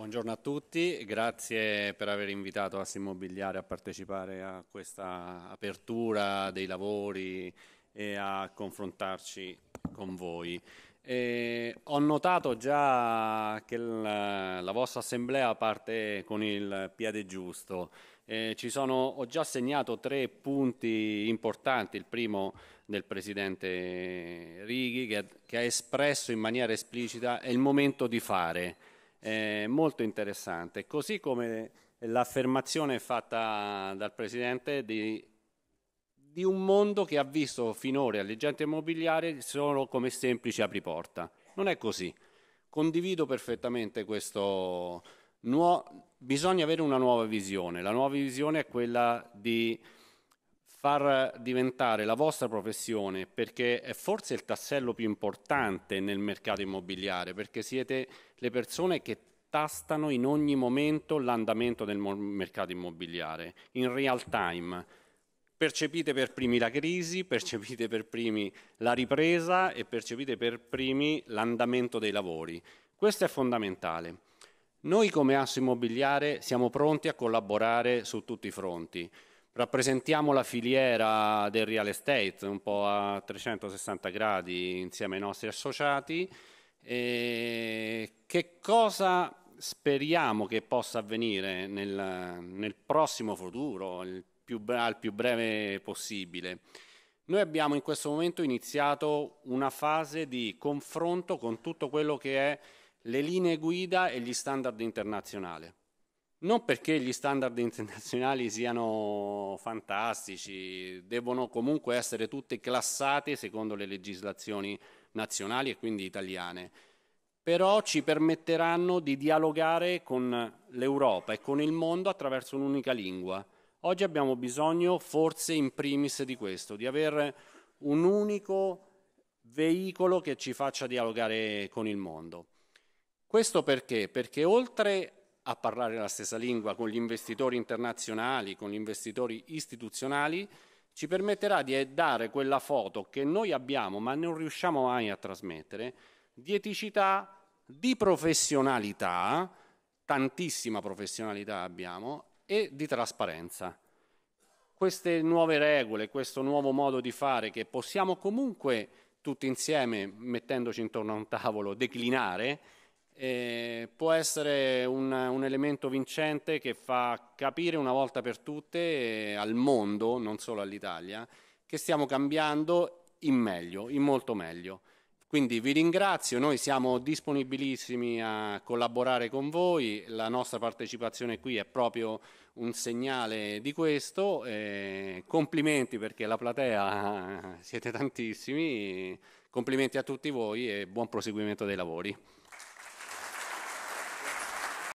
Buongiorno a tutti, grazie per aver invitato Immobiliare a partecipare a questa apertura dei lavori e a confrontarci con voi. E ho notato già che la, la, vostra assemblea parte con il piede giusto. Eh, sono, ho già segnato tre punti importanti. Il primo del Presidente Righi che, che ha espresso in maniera esplicita è il momento di fare eh, molto interessante, così come l'affermazione fatta dal Presidente di, di un mondo che ha visto finora l'agente immobiliare solo come semplici apriporta. Non è così. Condivido perfettamente questo. Nuo- bisogna avere una nuova visione. La nuova visione è quella di far diventare la vostra professione, perché è forse il tassello più importante nel mercato immobiliare, perché siete le persone che tastano in ogni momento l'andamento del mercato immobiliare, in real time. Percepite per primi la crisi, percepite per primi la ripresa e percepite per primi l'andamento dei lavori. Questo è fondamentale. Noi come Asso Immobiliare siamo pronti a collaborare su tutti i fronti. Rappresentiamo la filiera del real estate un po' a 360 gradi insieme ai nostri associati. E che cosa speriamo che possa avvenire nel, nel prossimo futuro, più, al più breve possibile? Noi abbiamo in questo momento iniziato una fase di confronto con tutto quello che è le linee guida e gli standard internazionali. Non perché gli standard internazionali siano fantastici, devono comunque essere tutte classate secondo le legislazioni nazionali e quindi italiane, però ci permetteranno di dialogare con l'Europa e con il mondo attraverso un'unica lingua. Oggi abbiamo bisogno forse in primis di questo, di avere un unico veicolo che ci faccia dialogare con il mondo. Questo perché? Perché oltre a parlare la stessa lingua con gli investitori internazionali, con gli investitori istituzionali, ci permetterà di dare quella foto che noi abbiamo ma non riusciamo mai a trasmettere, di eticità, di professionalità, tantissima professionalità abbiamo, e di trasparenza. Queste nuove regole, questo nuovo modo di fare che possiamo comunque tutti insieme, mettendoci intorno a un tavolo, declinare, eh, può essere un, un, elemento vincente che fa capire una volta per tutte eh, al mondo, non solo all'Italia, che stiamo cambiando in meglio, in molto meglio. Quindi vi ringrazio, noi siamo disponibilissimi a collaborare con voi, la nostra partecipazione qui è proprio un segnale di questo, eh, complimenti perché la platea siete tantissimi, complimenti a tutti voi e buon proseguimento dei lavori.